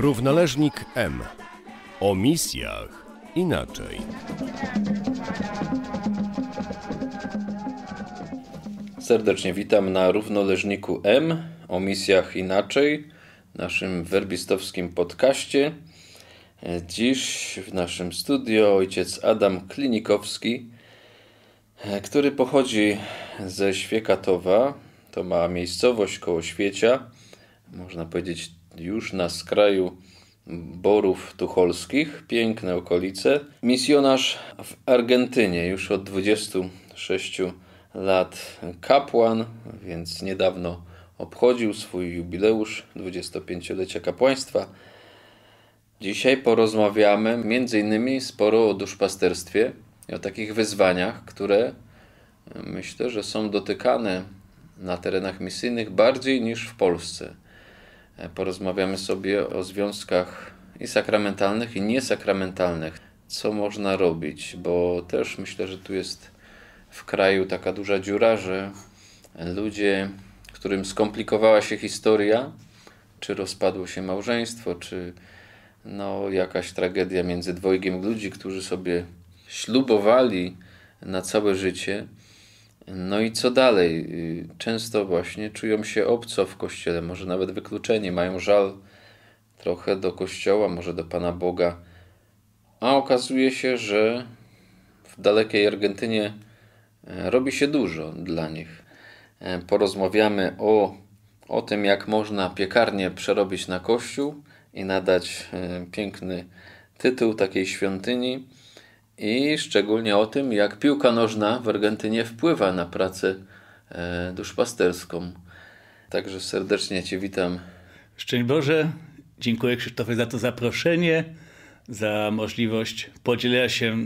Równoleżnik M. O misjach inaczej. Serdecznie witam na równoleżniku M o misjach inaczej, naszym werbistowskim podcaście. Dziś w naszym studio ojciec Adam Klinikowski, który pochodzi ze Świekatowa. To ma miejscowość koło Świecia, można powiedzieć już na skraju Borów Tucholskich, piękne okolice. Misjonarz w Argentynie już od 26 lat kapłan, więc niedawno obchodził swój jubileusz 25-lecia kapłaństwa. Dzisiaj porozmawiamy m.in. sporo o duszpasterstwie i o takich wyzwaniach, które myślę, że są dotykane na terenach misyjnych bardziej niż w Polsce. E, porozmawiamy sobie o związkach i sakramentalnych, i niesakramentalnych. Co można robić, bo też myślę, że tu jest w kraju taka duża dziura, że ludzie, którym skomplikowała się historia, czy rozpadło się małżeństwo, czy no, jakaś tragedia między dwojgiem ludzi, którzy sobie ślubowali na całe życie, no i co dalej? Y, często właśnie czują się obco w kościele, może nawet wykluczeni, mają żal trochę do kościoła, może do Pana Boga. A okazuje się, że w dalekiej Argentynie e, robi się dużo dla nich. E, porozmawiamy o, o tym, jak można piekarnię przerobić na kościół i nadać e, piękny tytuł takiej świątyni i szczególnie o tym, jak piłka nożna w Argentynie wpływa na pracę e, duszpasterską. Także serdecznie Cię witam. Szczęść Boże, dziękuję Krzysztofie za to zaproszenie, za możliwość podzielenia się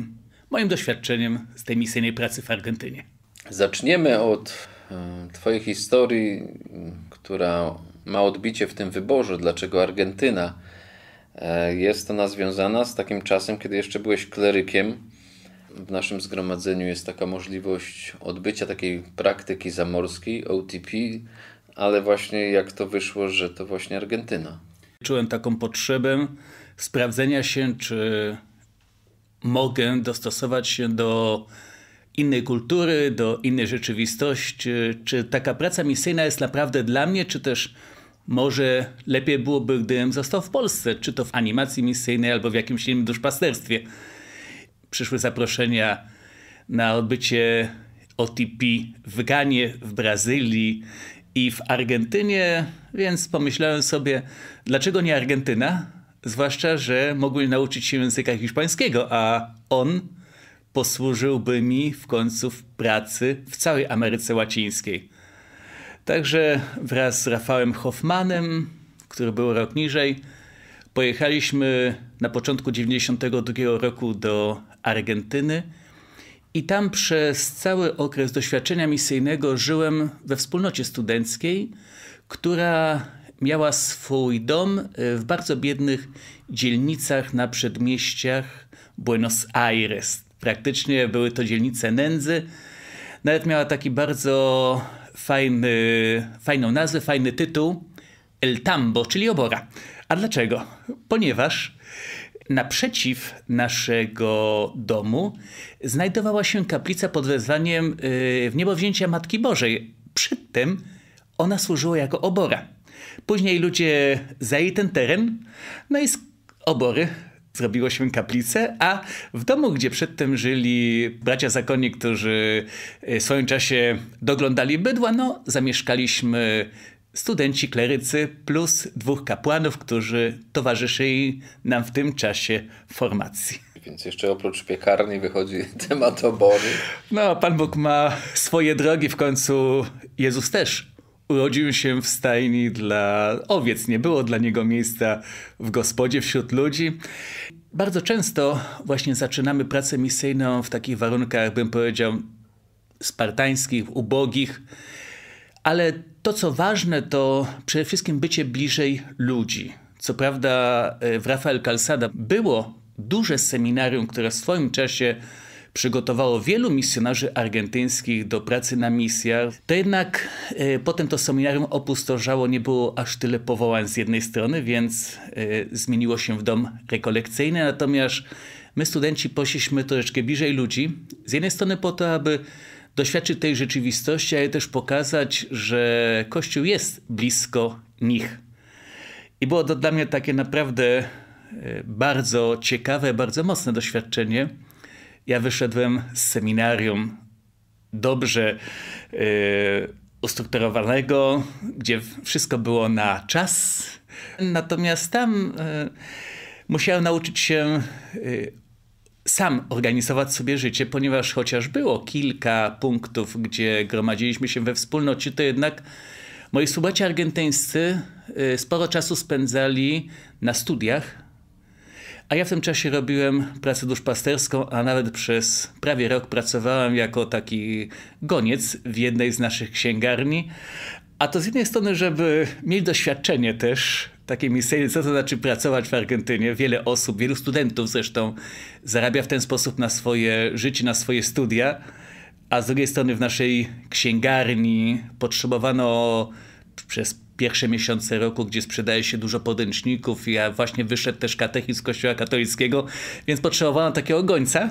moim doświadczeniem z tej misyjnej pracy w Argentynie. Zaczniemy od e, Twojej historii, która ma odbicie w tym wyborze, dlaczego Argentyna E, jest ona związana z takim czasem, kiedy jeszcze byłeś klerykiem. W naszym zgromadzeniu jest taka możliwość odbycia takiej praktyki zamorskiej, OTP, ale właśnie jak to wyszło, że to właśnie Argentyna. Czułem taką potrzebę sprawdzenia się, czy mogę dostosować się do innej kultury, do innej rzeczywistości. Czy taka praca misyjna jest naprawdę dla mnie, czy też może lepiej byłoby, gdybym został w Polsce, czy to w animacji misyjnej, albo w jakimś innym duszpasterstwie. Przyszły zaproszenia na odbycie OTP w Ganie, w Brazylii i w Argentynie, więc pomyślałem sobie, dlaczego nie Argentyna? Zwłaszcza, że mogłem nauczyć się języka hiszpańskiego, a on posłużyłby mi w końcu w pracy w całej Ameryce Łacińskiej. Także wraz z Rafałem Hoffmanem, który był rok niżej, pojechaliśmy na początku 1992 roku do Argentyny i tam przez cały okres doświadczenia misyjnego żyłem we wspólnocie studenckiej, która miała swój dom w bardzo biednych dzielnicach na przedmieściach Buenos Aires. Praktycznie były to dzielnice nędzy. Nawet miała taki bardzo fajny, fajną nazwę, fajny tytuł El Tambo, czyli obora. A dlaczego? Ponieważ naprzeciw naszego domu znajdowała się kaplica pod wezwaniem yy, wniebowzięcia Matki Bożej. Przedtem ona służyła jako obora. Później ludzie zajęli ten teren, no i z obory zrobiło się kaplicę, a w domu, gdzie przedtem żyli bracia zakonni, którzy e, w swoim czasie doglądali bydła, no zamieszkaliśmy studenci klerycy plus dwóch kapłanów, którzy towarzyszyli nam w tym czasie formacji. Więc jeszcze oprócz piekarni wychodzi temat obory. No, Pan Bóg ma swoje drogi, w końcu Jezus też Urodził się w stajni dla owiec, nie było dla niego miejsca w gospodzie wśród ludzi. Bardzo często właśnie zaczynamy pracę misyjną w takich warunkach, bym powiedział, spartańskich, ubogich, ale to co ważne, to przede wszystkim bycie bliżej ludzi. Co prawda, e, w Rafael Calzada było duże seminarium, które w swoim czasie przygotowało wielu misjonarzy argentyńskich do pracy na misjach. To jednak y, potem to seminarium opustoszało, nie było aż tyle powołań z jednej strony, więc e, zmieniło się w dom rekolekcyjny. Natomiast my studenci poszliśmy troszeczkę bliżej ludzi. Z jednej strony po to, aby doświadczyć tej rzeczywistości, ale też pokazać, że Kościół jest blisko nich. I było to dla mnie takie naprawdę e, bardzo ciekawe, bardzo mocne doświadczenie. Ja wyszedłem z seminarium dobrze yy, ustrukturowanego, gdzie wszystko było na czas. Natomiast tam yy, musiałem nauczyć się yy, sam organizować sobie życie, ponieważ chociaż było kilka punktów, gdzie gromadziliśmy się we wspólnocie, to jednak moi słuchacze argentyńscy sporo czasu spędzali na studiach, a ja w tym czasie robiłem pracę duszpasterską, a nawet przez prawie rok pracowałem jako taki goniec w jednej z naszych księgarni. A to z jednej strony, żeby mieć doświadczenie też takie misje, co to znaczy pracować w Argentynie. Wiele osób, wielu studentów zresztą zarabia w ten sposób na swoje życie, na swoje studia. A z drugiej strony w naszej księgarni potrzebowano przez pierwsze miesiące roku, gdzie sprzedaje się dużo podręczników. Ja właśnie wyszedł też katechizm Kościoła katolickiego, więc potrzebowałem takiego gońca.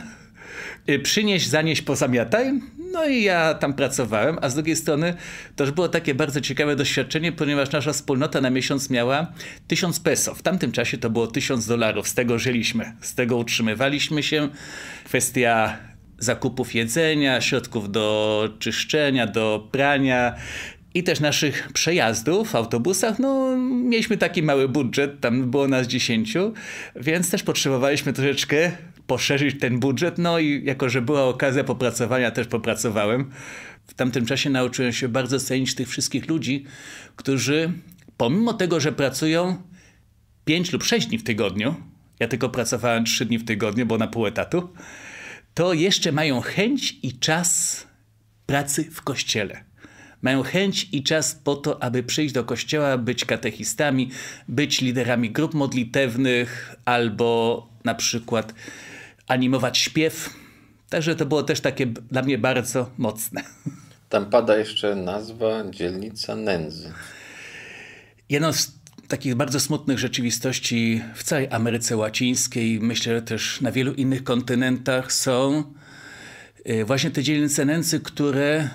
Y, Przynieś, zanieś, pozamiataj. No i ja tam pracowałem, a z drugiej strony to było takie bardzo ciekawe doświadczenie, ponieważ nasza wspólnota na miesiąc miała 1000 peso. W tamtym czasie to było 1000 dolarów. Z tego żyliśmy, z tego utrzymywaliśmy się. Kwestia zakupów jedzenia, środków do czyszczenia, do prania, i też naszych przejazdów w autobusach, no mieliśmy taki mały budżet, tam było nas dziesięciu, więc też potrzebowaliśmy troszeczkę poszerzyć ten budżet, no i jako, że była okazja popracowania, też popracowałem. W tamtym czasie nauczyłem się bardzo cenić tych wszystkich ludzi, którzy pomimo tego, że pracują 5 lub 6 dni w tygodniu, ja tylko pracowałem 3 dni w tygodniu, bo na pół etatu, to jeszcze mają chęć i czas pracy w kościele. Mają chęć i czas po to, aby przyjść do kościoła, być katechistami, być liderami grup modlitewnych albo na przykład animować śpiew. Także to było też takie dla mnie bardzo mocne. Tam pada jeszcze nazwa dzielnica nędzy. Jedną z takich bardzo smutnych rzeczywistości w całej Ameryce Łacińskiej, myślę, że też na wielu innych kontynentach są y, właśnie te dzielnice nędzy, które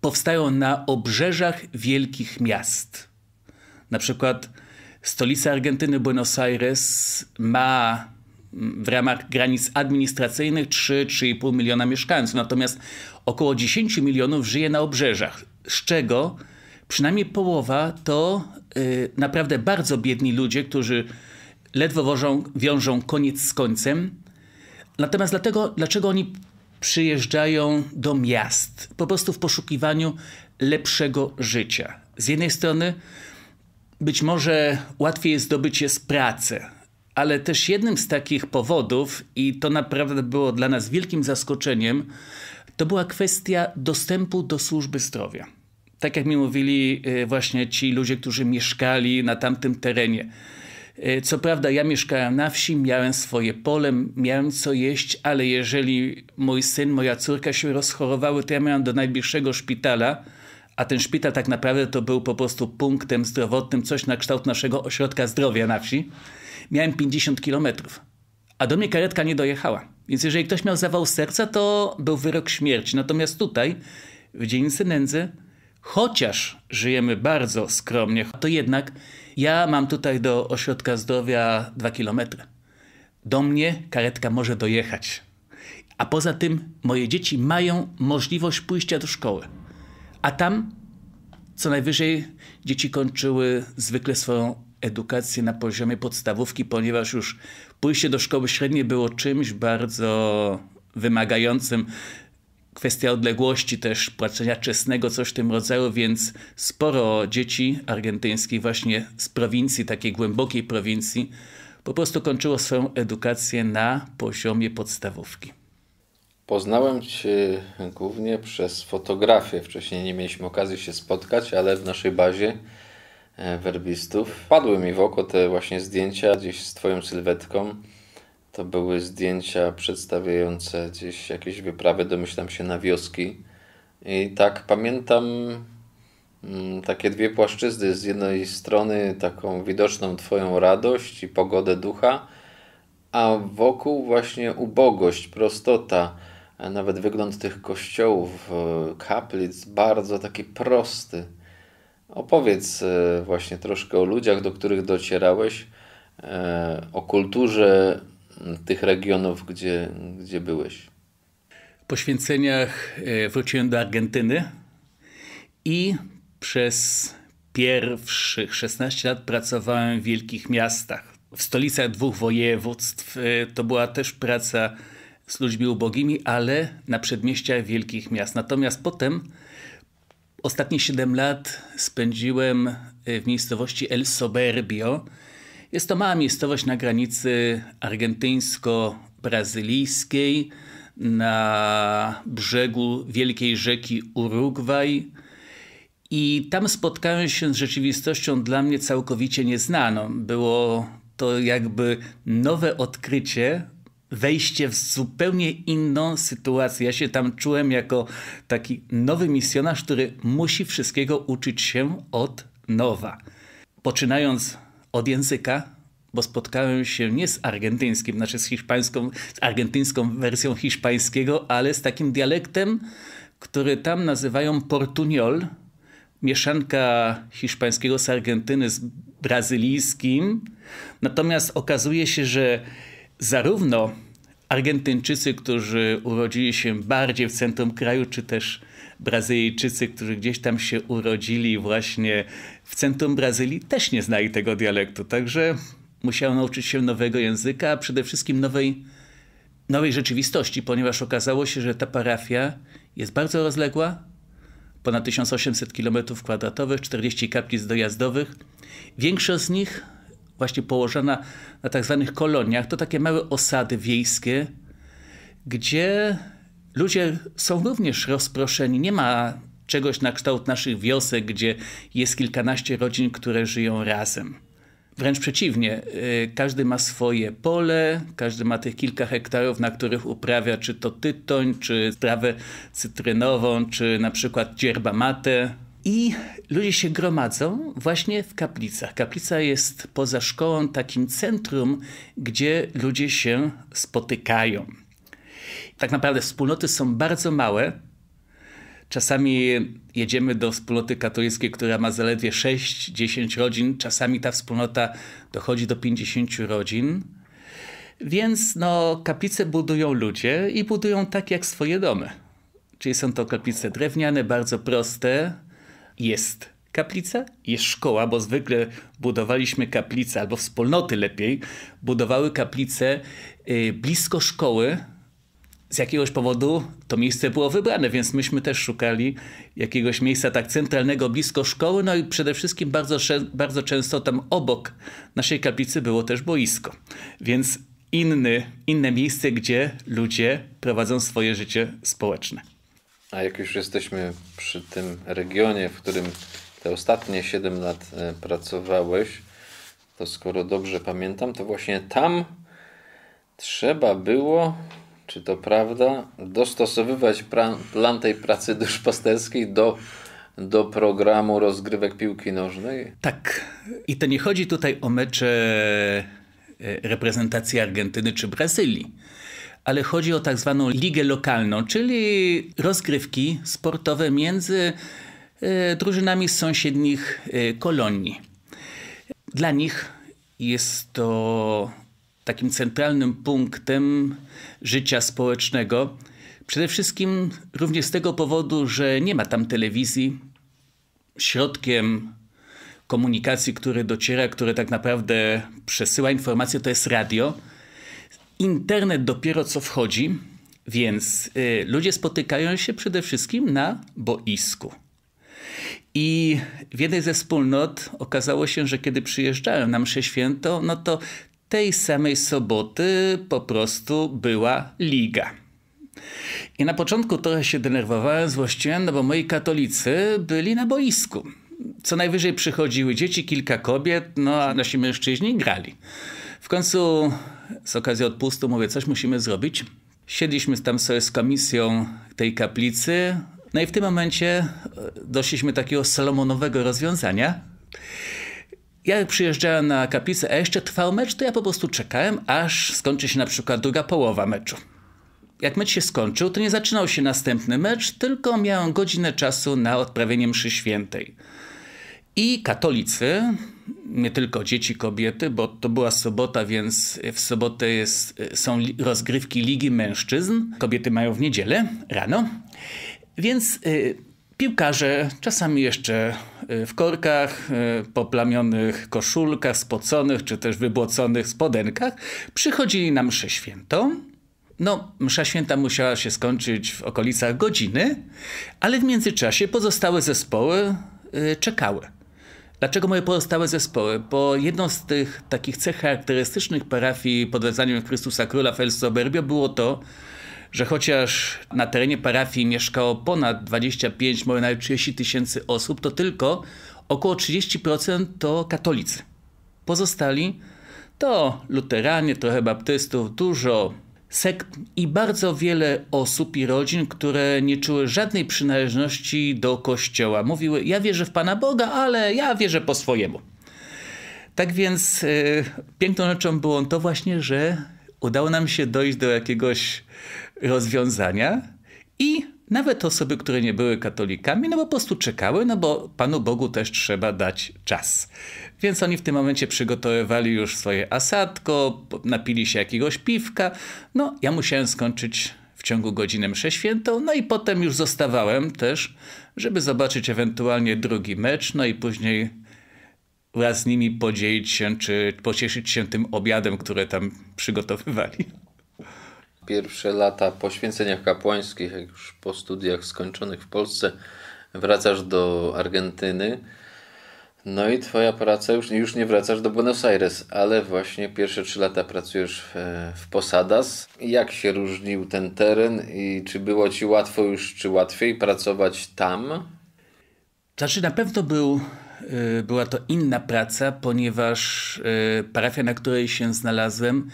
powstają na obrzeżach wielkich miast. Na przykład stolica Argentyny Buenos Aires ma mm, w ramach granic administracyjnych 3-3,5 miliona mieszkańców, natomiast około 10 milionów żyje na obrzeżach, z czego przynajmniej połowa to y, naprawdę bardzo biedni ludzie, którzy ledwo wożą, wiążą koniec z końcem. Natomiast dlatego, dlaczego oni przyjeżdżają do miast, po prostu w poszukiwaniu lepszego życia. Z jednej strony, być może łatwiej jest zdobyć je z pracy, ale też jednym z takich powodów, i to naprawdę było dla nas wielkim zaskoczeniem, to była kwestia dostępu do służby zdrowia. Tak jak mi mówili y, właśnie ci ludzie, którzy mieszkali na tamtym terenie. Y, co prawda ja mieszkałem na wsi, miałem swoje pole, miałem co jeść, ale jeżeli mój syn, moja córka się rozchorowały, to ja miałem do najbliższego szpitala, a ten szpital tak naprawdę to był po prostu punktem zdrowotnym, coś na kształt naszego ośrodka zdrowia na wsi. Miałem 50 kilometrów, a do mnie karetka nie dojechała. Więc jeżeli ktoś miał zawał serca, to był wyrok śmierci. Natomiast tutaj, w dzielnicy Nędzy, chociaż żyjemy bardzo skromnie, to jednak ja mam tutaj do ośrodka zdrowia 2 km. Do mnie karetka może dojechać. A poza tym moje dzieci mają możliwość pójścia do szkoły. A tam co najwyżej dzieci kończyły zwykle swoją edukację na poziomie podstawówki, ponieważ już pójście do szkoły średniej było czymś bardzo wymagającym kwestia odległości też płacenia czesnego, coś w tym rodzaju, więc sporo dzieci argentyńskich właśnie z prowincji, takiej głębokiej prowincji, po prostu kończyło swoją edukację na poziomie podstawówki. Poznałem Cię głównie przez fotografię. Wcześniej nie mieliśmy okazji się spotkać, ale w naszej bazie e, werbistów padły mi w oko te właśnie zdjęcia gdzieś z Twoją sylwetką. To były zdjęcia przedstawiające gdzieś jakieś wyprawy, domyślam się, na wioski. I tak pamiętam mm, takie dwie płaszczyzny. Z jednej strony taką widoczną Twoją radość i pogodę ducha, a wokół właśnie ubogość, prostota, nawet wygląd tych kościołów, e, kaplic, bardzo taki prosty. Opowiedz e, właśnie troszkę o ludziach, do których docierałeś, e, o kulturze tych regionów, gdzie, gdzie byłeś? poświęceniach e, wróciłem do Argentyny i przez pierwszych 16 lat pracowałem w wielkich miastach. W stolicach dwóch województw e, to była też praca z ludźmi ubogimi, ale na przedmieściach wielkich miast. Natomiast potem ostatnie 7 lat spędziłem e, w miejscowości El Soberbio, jest to mała miejscowość na granicy argentyńsko-brazylijskiej, na brzegu wielkiej rzeki Urugwaj. I tam spotkałem się z rzeczywistością dla mnie całkowicie nieznaną. Było to jakby nowe odkrycie, wejście w zupełnie inną sytuację. Ja się tam czułem jako taki nowy misjonarz, który musi wszystkiego uczyć się od nowa. Poczynając od języka, bo spotkałem się nie z argentyńskim, znaczy z hiszpańską, z argentyńską wersją hiszpańskiego, ale z takim dialektem, który tam nazywają portuniol, mieszanka hiszpańskiego z Argentyny z brazylijskim. Natomiast okazuje się, że zarówno Argentyńczycy, którzy urodzili się bardziej w centrum kraju, czy też Brazylijczycy, którzy gdzieś tam się urodzili właśnie w centrum Brazylii, też nie znali tego dialektu. Także musiał nauczyć się nowego języka, a przede wszystkim nowej, nowej rzeczywistości, ponieważ okazało się, że ta parafia jest bardzo rozległa, ponad 1800 km kwadratowych, 40 kaplic dojazdowych. Większość z nich właśnie położona na tak zwanych koloniach. To takie małe osady wiejskie, gdzie ludzie są również rozproszeni. Nie ma czegoś na kształt naszych wiosek, gdzie jest kilkanaście rodzin, które żyją razem. Wręcz przeciwnie, y, każdy ma swoje pole, każdy ma tych kilka hektarów, na których uprawia czy to tytoń, czy trawę cytrynową, czy na przykład dzierba matę. I ludzie się gromadzą właśnie w kaplicach. Kaplica jest poza szkołą takim centrum, gdzie ludzie się spotykają. Tak naprawdę wspólnoty są bardzo małe. Czasami jedziemy do wspólnoty katolickiej, która ma zaledwie 6-10 rodzin, czasami ta wspólnota dochodzi do 50 rodzin. Więc no, kaplice budują ludzie i budują tak jak swoje domy. Czyli są to kaplice drewniane, bardzo proste, jest kaplica, jest szkoła, bo zwykle budowaliśmy kaplice, albo wspólnoty lepiej, budowały kaplice y, blisko szkoły. Z jakiegoś powodu to miejsce było wybrane, więc myśmy też szukali jakiegoś miejsca tak centralnego, blisko szkoły. No i przede wszystkim bardzo, bardzo często tam obok naszej kaplicy było też boisko. Więc inny, inne miejsce, gdzie ludzie prowadzą swoje życie społeczne. A jak już jesteśmy przy tym regionie, w którym te ostatnie 7 lat e, pracowałeś, to skoro dobrze pamiętam, to właśnie tam trzeba było, czy to prawda, dostosowywać plan tej pracy duszpasterskiej do, do programu rozgrywek piłki nożnej? Tak. I to nie chodzi tutaj o mecze e, reprezentacji Argentyny czy Brazylii ale chodzi o tak zwaną ligę lokalną, czyli rozgrywki sportowe między e, drużynami z sąsiednich e, kolonii. Dla nich jest to takim centralnym punktem życia społecznego. Przede wszystkim również z tego powodu, że nie ma tam telewizji. Środkiem komunikacji, który dociera, które tak naprawdę przesyła informacje, to jest radio. Internet dopiero co wchodzi, więc y, ludzie spotykają się przede wszystkim na boisku. I w jednej ze wspólnot okazało się, że kiedy przyjeżdżałem na mszę święto, no to tej samej soboty po prostu była liga. I na początku trochę się denerwowałem, złościłem, no bo moi katolicy byli na boisku. Co najwyżej przychodziły dzieci, kilka kobiet, no a nasi mężczyźni grali. W końcu z okazji odpustu mówię, coś musimy zrobić. Siedliśmy tam sobie z komisją tej kaplicy, no i w tym momencie e, doszliśmy takiego salomonowego rozwiązania. Ja przyjeżdżałem na kaplicę, a jeszcze trwał mecz, to ja po prostu czekałem, aż skończy się na przykład druga połowa meczu. Jak mecz się skończył, to nie zaczynał się następny mecz, tylko miałem godzinę czasu na odprawienie mszy świętej. I katolicy, nie tylko dzieci, kobiety, bo to była sobota, więc w sobotę jest, są rozgrywki Ligi Mężczyzn. Kobiety mają w niedzielę rano. Więc y, piłkarze czasami jeszcze y, w korkach, y, poplamionych koszulkach, spoconych czy też wybłoconych spodenkach przychodzili na mszę świętą. No, msza święta musiała się skończyć w okolicach godziny, ale w międzyczasie pozostałe zespoły y, czekały. Dlaczego moje pozostałe zespoły? Bo jedną z tych takich cech charakterystycznych parafii pod wezwaniem Chrystusa Króla Fel było to, że chociaż na terenie parafii mieszkało ponad 25, może nawet 30 tysięcy osób, to tylko około 30% to katolicy. Pozostali to luteranie, trochę baptystów, dużo sekt i bardzo wiele osób i rodzin, które nie czuły żadnej przynależności do kościoła. Mówiły: Ja wierzę w Pana Boga, ale ja wierzę po swojemu. Tak więc yy, piękną rzeczą było to właśnie, że udało nam się dojść do jakiegoś rozwiązania i nawet osoby, które nie były katolikami, no bo po prostu czekały, no bo Panu Bogu też trzeba dać czas. Więc oni w tym momencie przygotowywali już swoje asadko, napili się jakiegoś piwka. No, ja musiałem skończyć w ciągu godziny mszę świętą, no i potem już zostawałem też, żeby zobaczyć ewentualnie drugi mecz, no i później wraz z nimi podzielić się, czy pocieszyć się tym obiadem, które tam przygotowywali pierwsze lata po święceniach kapłańskich, jak już po studiach skończonych w Polsce, wracasz do Argentyny. No i twoja praca, już, już nie wracasz do Buenos Aires, ale właśnie pierwsze trzy lata pracujesz w, w Posadas. Jak się różnił ten teren i czy było ci łatwo już, czy łatwiej pracować tam? Znaczy na pewno był, y, była to inna praca, ponieważ y, parafia, na której się znalazłem,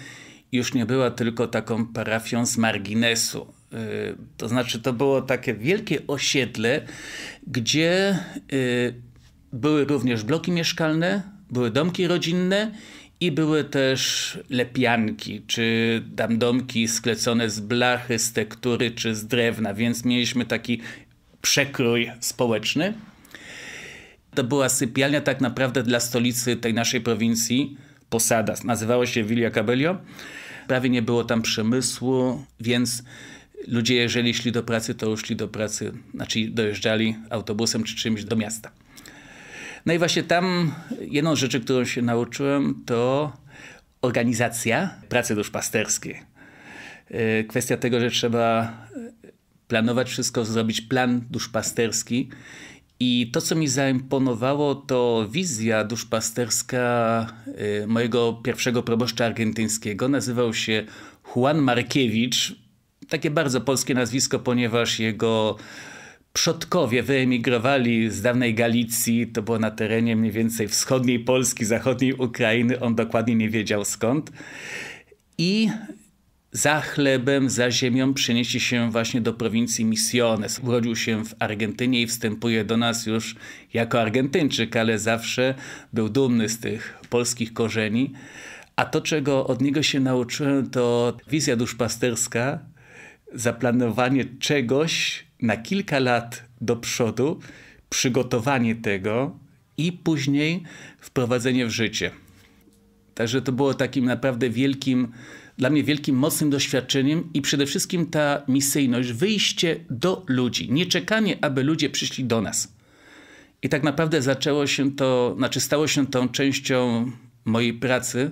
już nie była tylko taką parafią z marginesu. Y, to znaczy, to było takie wielkie osiedle, gdzie y, były również bloki mieszkalne, były domki rodzinne i były też lepianki, czy tam domki sklecone z blachy, z tektury, czy z drewna, więc mieliśmy taki przekrój społeczny. To była sypialnia tak naprawdę dla stolicy tej naszej prowincji, posada. nazywało się Villa Cabello. Prawie nie było tam przemysłu, więc ludzie, jeżeli szli do pracy, to szli do pracy, znaczy dojeżdżali autobusem czy czymś do miasta. No i właśnie tam jedną rzeczy, którą się nauczyłem, to organizacja pracy duszpasterskiej. E, kwestia tego, że trzeba planować wszystko, zrobić plan duszpasterski i to, co mi zaimponowało, to wizja duszpasterska y, mojego pierwszego proboszcza argentyńskiego. Nazywał się Juan Markiewicz. Takie bardzo polskie nazwisko, ponieważ jego przodkowie wyemigrowali z dawnej Galicji, to było na terenie mniej więcej wschodniej Polski, zachodniej Ukrainy, on dokładnie nie wiedział skąd. I za chlebem, za ziemią przeniesie się właśnie do prowincji Misiones. Urodził się w Argentynie i wstępuje do nas już jako Argentyńczyk, ale zawsze był dumny z tych polskich korzeni. A to, czego od niego się nauczyłem, to wizja duszpasterska, zaplanowanie czegoś na kilka lat do przodu, przygotowanie tego i później wprowadzenie w życie. Także to było takim naprawdę wielkim dla mnie wielkim, mocnym doświadczeniem i przede wszystkim ta misyjność, wyjście do ludzi, nie czekanie, aby ludzie przyszli do nas. I tak naprawdę zaczęło się to, znaczy stało się tą częścią mojej pracy,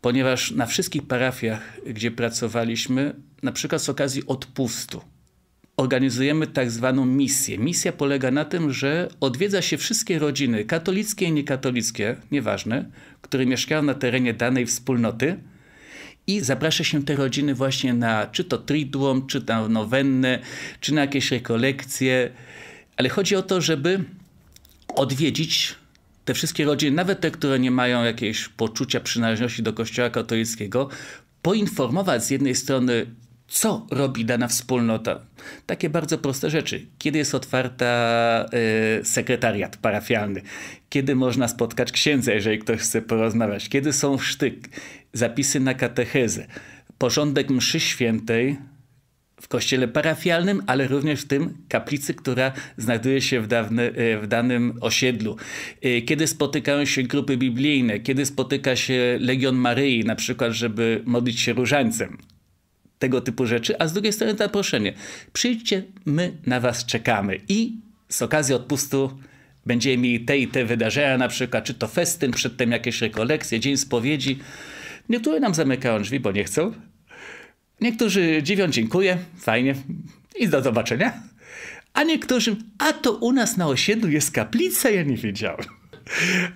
ponieważ na wszystkich parafiach, gdzie pracowaliśmy, na przykład z okazji odpustu, organizujemy tak zwaną misję. Misja polega na tym, że odwiedza się wszystkie rodziny, katolickie i niekatolickie, nieważne, które mieszkają na terenie danej wspólnoty – i zaprasza się te rodziny właśnie na czy to triduum, czy na nowennę, czy na jakieś rekolekcje. Ale chodzi o to, żeby odwiedzić te wszystkie rodziny, nawet te, które nie mają jakiegoś poczucia przynależności do Kościoła katolickiego, poinformować z jednej strony, co robi dana wspólnota. Takie bardzo proste rzeczy. Kiedy jest otwarta y, sekretariat parafialny, kiedy można spotkać księdza, jeżeli ktoś chce porozmawiać, kiedy są sztyk, zapisy na katechezę, porządek mszy świętej w kościele parafialnym, ale również w tym kaplicy, która znajduje się w, dawne, e, w, danym osiedlu. E, kiedy spotykają się grupy biblijne, kiedy spotyka się Legion Maryi, na przykład, żeby modlić się różańcem. Tego typu rzeczy, a z drugiej strony zaproszenie. Przyjdźcie, my na was czekamy. I z okazji odpustu będziemy mieli te i te wydarzenia, na przykład czy to festyn, przedtem jakieś rekolekcje, dzień spowiedzi. Niektórzy nam zamykają drzwi, bo nie chcą. Niektórzy dziwią, dziękuję, fajnie i do zobaczenia. A niektórzy, a to u nas na osiedlu jest kaplica, ja nie wiedziałem.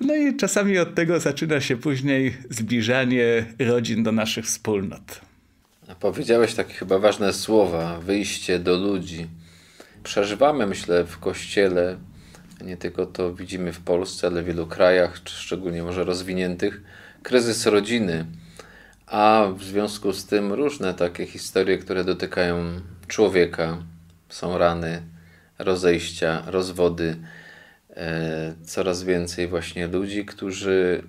No i czasami od tego zaczyna się później zbliżanie rodzin do naszych wspólnot. Powiedziałeś takie chyba ważne słowa, wyjście do ludzi. Przeżywamy, myślę, w kościele, nie tylko to widzimy w Polsce, ale w wielu krajach, szczególnie może rozwiniętych, kryzys rodziny, a w związku z tym różne takie historie, które dotykają człowieka, są rany, rozejścia, rozwody. E, coraz więcej właśnie ludzi, którzy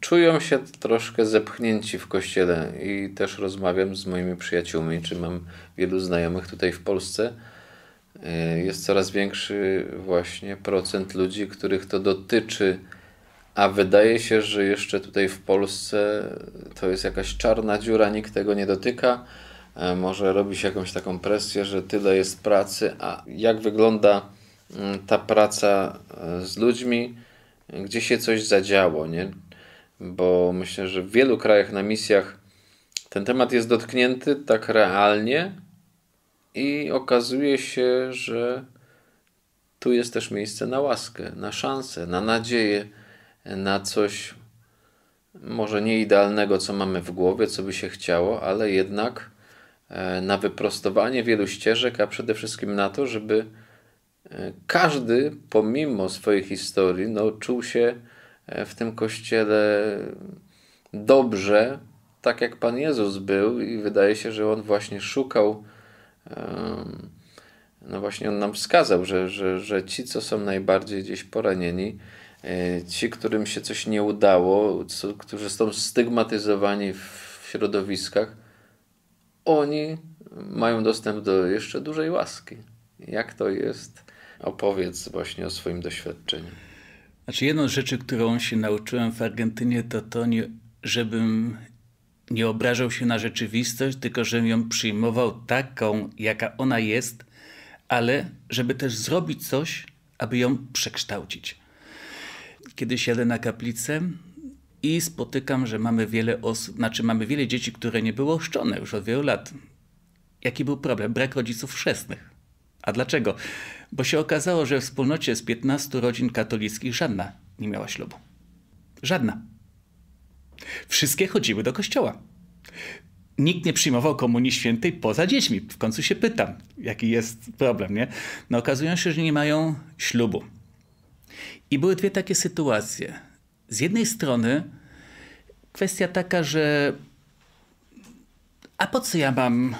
czują się troszkę zepchnięci w kościele i też rozmawiam z moimi przyjaciółmi, czy mam wielu znajomych tutaj w Polsce. E, jest coraz większy właśnie procent ludzi, których to dotyczy a wydaje się, że jeszcze tutaj w Polsce to jest jakaś czarna dziura, nikt tego nie dotyka. E, może robi się jakąś taką presję, że tyle jest pracy, a jak wygląda mm, ta praca e, z ludźmi, gdzie się coś zadziało, nie? Bo myślę, że w wielu krajach na misjach ten temat jest dotknięty tak realnie i okazuje się, że tu jest też miejsce na łaskę, na szansę, na nadzieję na coś może nie idealnego, co mamy w głowie, co by się chciało, ale jednak e, na wyprostowanie wielu ścieżek, a przede wszystkim na to, żeby e, każdy pomimo swojej historii no, czuł się e, w tym kościele dobrze, tak jak Pan Jezus był, i wydaje się, że on właśnie szukał. No właśnie on nam wskazał, że, że, że ci, co są najbardziej gdzieś poranieni, E, ci, którym się coś nie udało, co, którzy są stygmatyzowani w środowiskach, oni mają dostęp do jeszcze dużej łaski. Jak to jest? Opowiedz właśnie o swoim doświadczeniu. Znaczy, jedną z rzeczy, którą się nauczyłem w Argentynie, to to, nie, żebym nie obrażał się na rzeczywistość, tylko żebym ją przyjmował taką, jaka ona jest, ale żeby też zrobić coś, aby ją przekształcić kiedy siedzę na kaplicy i spotykam, że mamy wiele osób, znaczy mamy wiele dzieci, które nie były oszczone już od wielu lat. Jaki był problem? Brak rodziców chrzestnych. A dlaczego? Bo się okazało, że w wspólnocie z 15 rodzin katolickich żadna nie miała ślubu. Żadna. Wszystkie chodziły do kościoła. Nikt nie przyjmował Komunii Świętej poza dziećmi. W końcu się pytam, jaki jest problem, nie? No okazuje się, że nie mają ślubu. I były dwie takie sytuacje. Z jednej strony kwestia taka, że a po co ja mam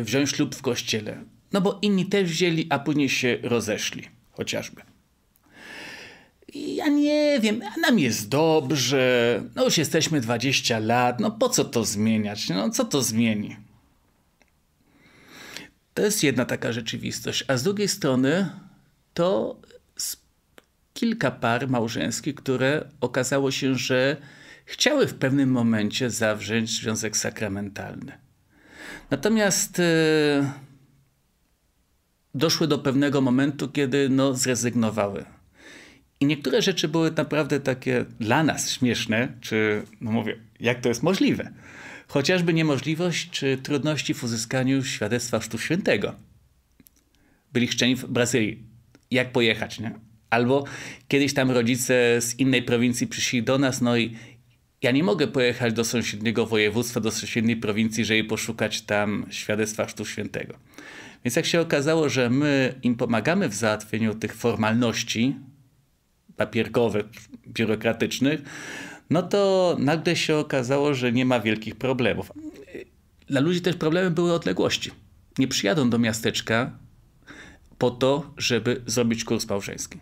y, wziąć ślub w kościele? No bo inni też wzięli, a później się rozeszli, chociażby. I ja nie wiem, a nam jest dobrze, no już jesteśmy 20 lat, no po co to zmieniać? No co to zmieni? To jest jedna taka rzeczywistość. A z drugiej strony to kilka par małżeńskich, które okazało się, że chciały w pewnym momencie zawrzeć związek sakramentalny. Natomiast e, doszły do pewnego momentu, kiedy no, zrezygnowały. I niektóre rzeczy były naprawdę takie dla nas śmieszne, czy no mówię, jak to jest możliwe? Chociażby niemożliwość czy trudności w uzyskaniu świadectwa Chrztu Świętego. Byli chrzczeni w Brazylii. Jak pojechać, nie? Albo kiedyś tam rodzice z innej prowincji przyszli do nas, no i ja nie mogę pojechać do sąsiedniego województwa, do sąsiedniej prowincji, żeby poszukać tam świadectwa Chrztu Świętego. Więc jak się okazało, że my im pomagamy w załatwieniu tych formalności papierkowych, biurokratycznych, no to nagle się okazało, że nie ma wielkich problemów. Dla ludzi też problemem były odległości. Nie przyjadą do miasteczka po to, żeby zrobić kurs małżeński.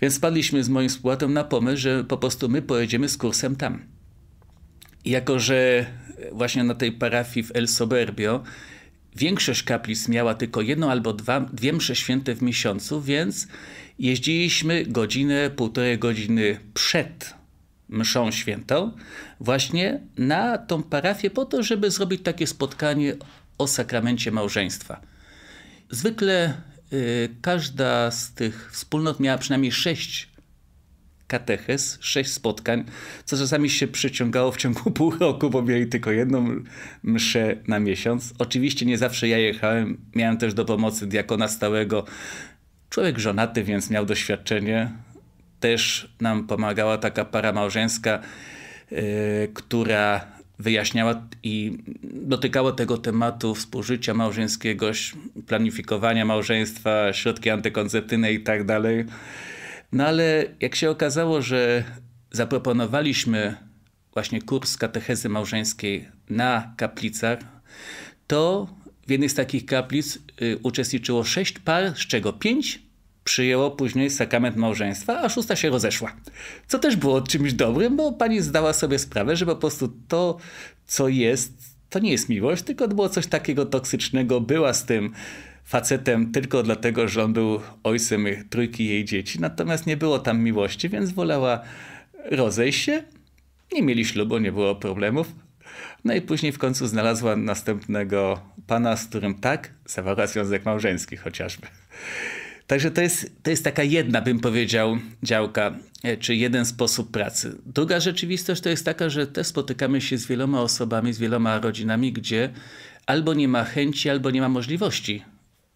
Więc spadliśmy z moim współbratem na pomysł, że po prostu my pojedziemy z kursem tam. I jako, że e, właśnie na tej parafii w El Soberbio większość kaplic miała tylko jedną albo dwa, dwie msze święte w miesiącu, więc jeździliśmy godzinę, półtorej godziny przed mszą świętą właśnie na tą parafię po to, żeby zrobić takie spotkanie o sakramencie małżeństwa. Zwykle Y, każda z tych wspólnot miała przynajmniej sześć kateches, sześć spotkań, co czasami się przeciągało w ciągu pół roku, bo mieli tylko jedną mszę na miesiąc. Oczywiście nie zawsze ja jechałem, miałem też do pomocy diakona stałego. Człowiek żonaty, więc miał doświadczenie. Też nam pomagała taka para małżeńska, yy, która wyjaśniała i dotykała tego tematu współżycia małżeńskiego, planifikowania małżeństwa, środki antykoncepcyjne i tak dalej. No ale jak się okazało, że zaproponowaliśmy właśnie kurs katechezy małżeńskiej na kaplicach, to w jednej z takich kaplic y, uczestniczyło sześć par, z czego pięć przyjęło później sakrament małżeństwa, a szósta się rozeszła. Co też było czymś dobrym, bo pani zdała sobie sprawę, że po prostu to, co jest, to nie jest miłość, tylko było coś takiego toksycznego. Była z tym facetem tylko dlatego, że on był ojcem trójki jej dzieci, natomiast nie było tam miłości, więc wolała rozejść się. Nie mieli ślubu, nie było problemów. No i później w końcu znalazła następnego pana, z którym tak zawarła związek małżeński chociażby. Także to jest, to jest taka jedna, bym powiedział, działka, e, czy jeden sposób pracy. Druga rzeczywistość to jest taka, że też spotykamy się z wieloma osobami, z wieloma rodzinami, gdzie albo nie ma chęci, albo nie ma możliwości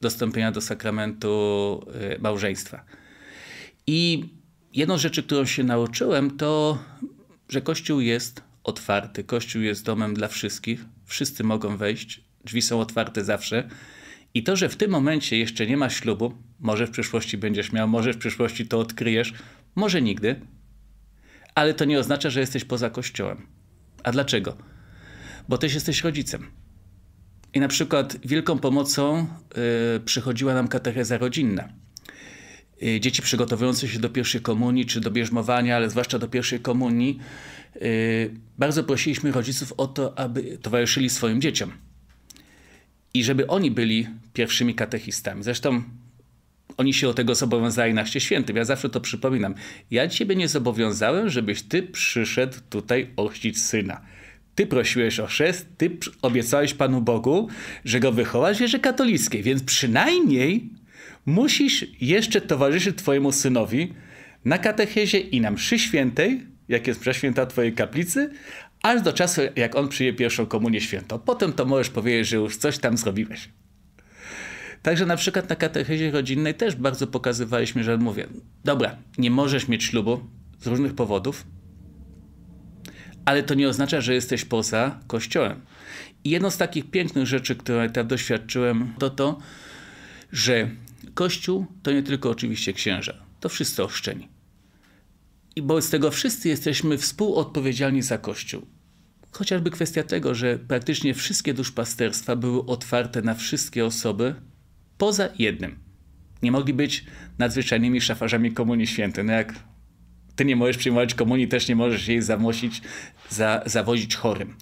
dostąpienia do sakramentu e, małżeństwa. I jedną rzeczy, którą się nauczyłem, to że Kościół jest otwarty, Kościół jest domem dla wszystkich, wszyscy mogą wejść, drzwi są otwarte zawsze. I to, że w tym momencie jeszcze nie ma ślubu, może w przyszłości będziesz miał, może w przyszłości to odkryjesz, może nigdy, ale to nie oznacza, że jesteś poza kościołem. A dlaczego? Bo też jesteś rodzicem. I na przykład wielką pomocą yy, przychodziła nam katecheza rodzinna. Yy, dzieci przygotowujące się do pierwszej komunii czy do bierzmowania, ale zwłaszcza do pierwszej komunii, yy, bardzo prosiliśmy rodziców o to, aby towarzyszyli swoim dzieciom i żeby oni byli pierwszymi katechistami. Zresztą oni się o tego zobowiązali na Chrzcie Świętym. Ja zawsze to przypominam. Ja ciebie nie zobowiązałem, żebyś ty przyszedł tutaj ochrzcić syna. Ty prosiłeś o chrzest, ty obiecałeś Panu Bogu, że go wychowasz w wierze katolickiej, więc przynajmniej musisz jeszcze towarzyszyć twojemu synowi na katechezie i na mszy świętej, jak jest msza święta twojej kaplicy, aż do czasu, jak on przyje pierwszą komunię świętą. Potem to możesz powiedzieć, że już coś tam zrobiłeś. Także na przykład na katechezie rodzinnej też bardzo pokazywaliśmy, że mówię, dobra, nie możesz mieć ślubu z różnych powodów, ale to nie oznacza, że jesteś poza kościołem. I jedną z takich pięknych rzeczy, które ja doświadczyłem, to to, że kościół to nie tylko oczywiście księża, to wszyscy ochrzczeni. I bo z tego wszyscy jesteśmy współodpowiedzialni za kościół. Chociażby kwestia tego, że praktycznie wszystkie duszpasterstwa były otwarte na wszystkie osoby poza jednym. Nie mogli być nadzwyczajnymi szafarzami Komunii Świętej. No jak ty nie możesz przyjmować komunii, też nie możesz jej zamosić, za, zawozić chorym.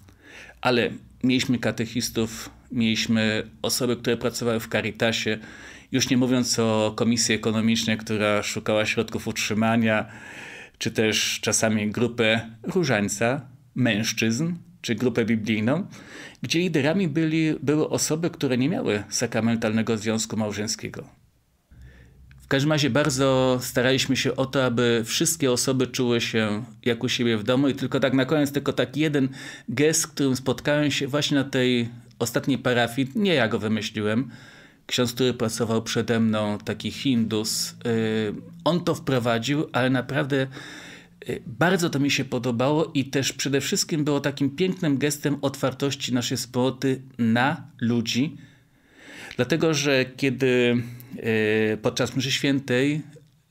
Ale mieliśmy katechistów, mieliśmy osoby, które pracowały w Caritasie, już nie mówiąc o komisji ekonomicznej, która szukała środków utrzymania, czy też czasami grupę różańca, mężczyzn, czy grupę biblijną, gdzie liderami byli, były osoby, które nie miały sakramentalnego związku małżeńskiego. W każdym razie bardzo staraliśmy się o to, aby wszystkie osoby czuły się jak u siebie w domu i tylko tak na koniec, tylko taki jeden gest, którym spotkałem się właśnie na tej ostatniej parafii, nie ja go wymyśliłem, ksiądz, który pracował przede mną, taki Hindus, y, on to wprowadził, ale naprawdę Y, bardzo to mi się podobało i też przede wszystkim było takim pięknym gestem otwartości naszej wspólnoty na ludzi, dlatego że kiedy y, podczas mszy świętej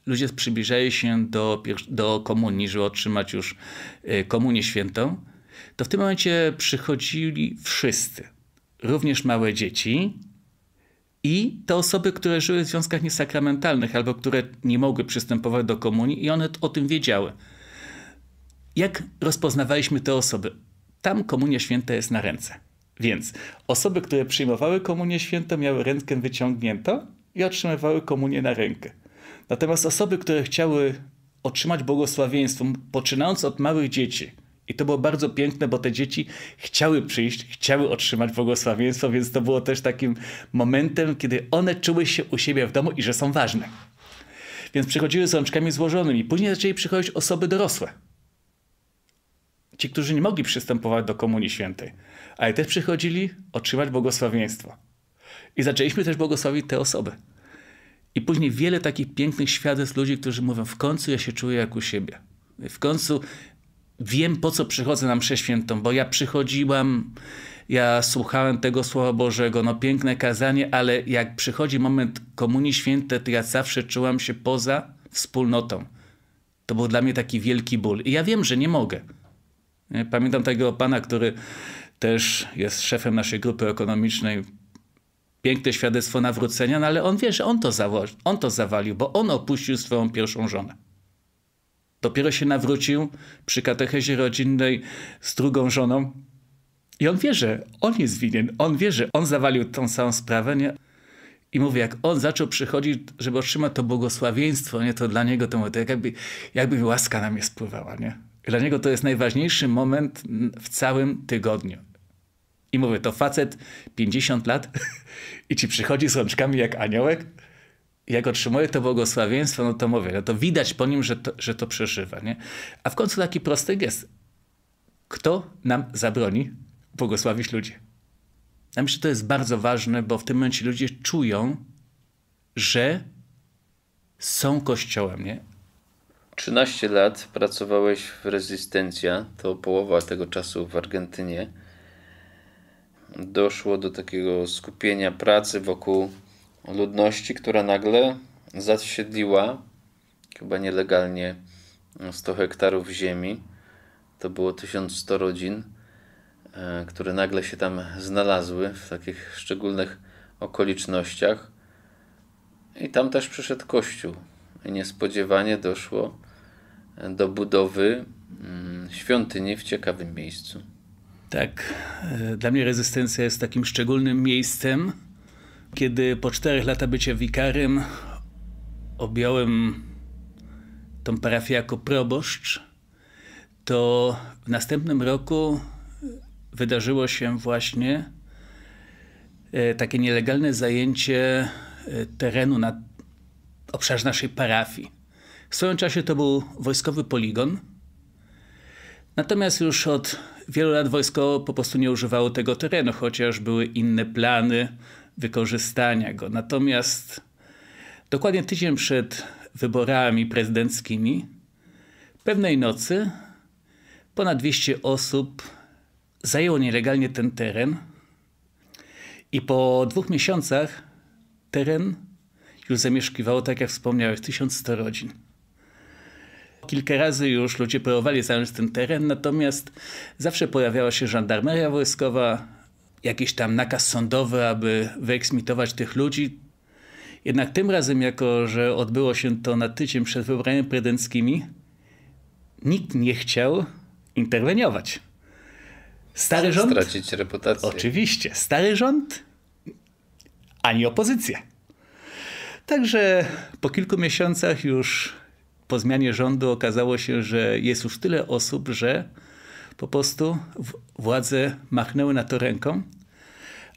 ludzie przybliżają się do, do komunii, żeby otrzymać już y, komunię świętą, to w tym momencie przychodzili wszyscy, również małe dzieci, i te osoby, które żyły w związkach niesakramentalnych albo które nie mogły przystępować do komunii i one o tym wiedziały. Jak rozpoznawaliśmy te osoby? Tam Komunia Święta jest na ręce. Więc osoby, które przyjmowały Komunię Świętą, miały rękę wyciągniętą i otrzymywały komunię na rękę. Natomiast osoby, które chciały otrzymać błogosławieństwo, poczynając od małych dzieci, i to było bardzo piękne, bo te dzieci chciały przyjść, chciały otrzymać błogosławieństwo, więc to było też takim momentem, kiedy one czuły się u siebie w domu i że są ważne. Więc przychodziły z rączkami złożonymi. Później zaczęli przychodzić osoby dorosłe, ci, którzy nie mogli przystępować do Komunii Świętej, ale też przychodzili otrzymać błogosławieństwo. I zaczęliśmy też błogosławić te osoby. I później wiele takich pięknych świadectw ludzi, którzy mówią: W końcu ja się czuję jak u siebie. W końcu wiem, po co przychodzę na mszę świętą, bo ja przychodziłam, ja słuchałem tego Słowa Bożego, no piękne kazanie, ale jak przychodzi moment Komunii Świętej, to ja zawsze czułam się poza wspólnotą. To był dla mnie taki wielki ból. I ja wiem, że nie mogę. Pamiętam tego pana, który też jest szefem naszej grupy ekonomicznej. Piękne świadectwo nawrócenia, no ale on wie, że on to, zawo- on to zawalił, bo on opuścił swoją pierwszą żonę. Dopiero się nawrócił przy katechezie rodzinnej z drugą żoną. I on wie, że on jest winien, on wie, że on zawalił tą samą sprawę, nie? I mówię, jak on zaczął przychodzić, żeby otrzymać to błogosławieństwo, nie, to dla niego to, to jakby, jakby łaska na mnie spływała, nie? Dla niego to jest najważniejszy moment w całym tygodniu. I mówię, to facet 50 lat i ci przychodzi z rączkami jak aniołek. Jak otrzymuje to błogosławieństwo, no to mówię, no to widać po nim, że to, że to przeżywa. Nie? A w końcu taki prosty gest. Kto nam zabroni błogosławić ludzi? Ja myślę, że to jest bardzo ważne, bo w tym momencie ludzie czują, że są kościołem, nie? 13 lat pracowałeś w Rezystencja, to połowa tego czasu w Argentynie. Doszło do takiego skupienia pracy wokół ludności, która nagle zasiedliła chyba nielegalnie 100 hektarów ziemi. To było 1100 rodzin, e, które nagle się tam znalazły w takich szczególnych okolicznościach. I tam też przyszedł kościół. I niespodziewanie doszło do budowy mm, świątyni w ciekawym miejscu. Tak, e, dla mnie rezystencja jest takim szczególnym miejscem, kiedy po czterech latach bycia wikarym objąłem tą parafię jako proboszcz, to w następnym roku wydarzyło się właśnie e, takie nielegalne zajęcie e, terenu na obszarze naszej parafii. W swoim czasie to był wojskowy poligon, natomiast już od wielu lat wojsko po prostu nie używało tego terenu, chociaż były inne plany wykorzystania go. Natomiast dokładnie tydzień przed wyborami prezydenckimi, pewnej nocy ponad 200 osób zajęło nielegalnie ten teren i po dwóch miesiącach teren już zamieszkiwało, tak jak wspomniałeś, 1100 rodzin kilka razy już ludzie próbowali zająć ten teren, natomiast zawsze pojawiała się żandarmeria wojskowa, jakiś tam nakaz sądowy, aby wyeksmitować tych ludzi. Jednak tym razem, jako że odbyło się to na tydzień przed wyborami prezydenckimi, nikt nie chciał interweniować. Stary rząd. Stracić reputację. Oczywiście. Stary rząd, ani opozycja. Także po kilku miesiącach już po zmianie rządu okazało się, że jest już tyle osób, że po prostu władze machnęły na to ręką,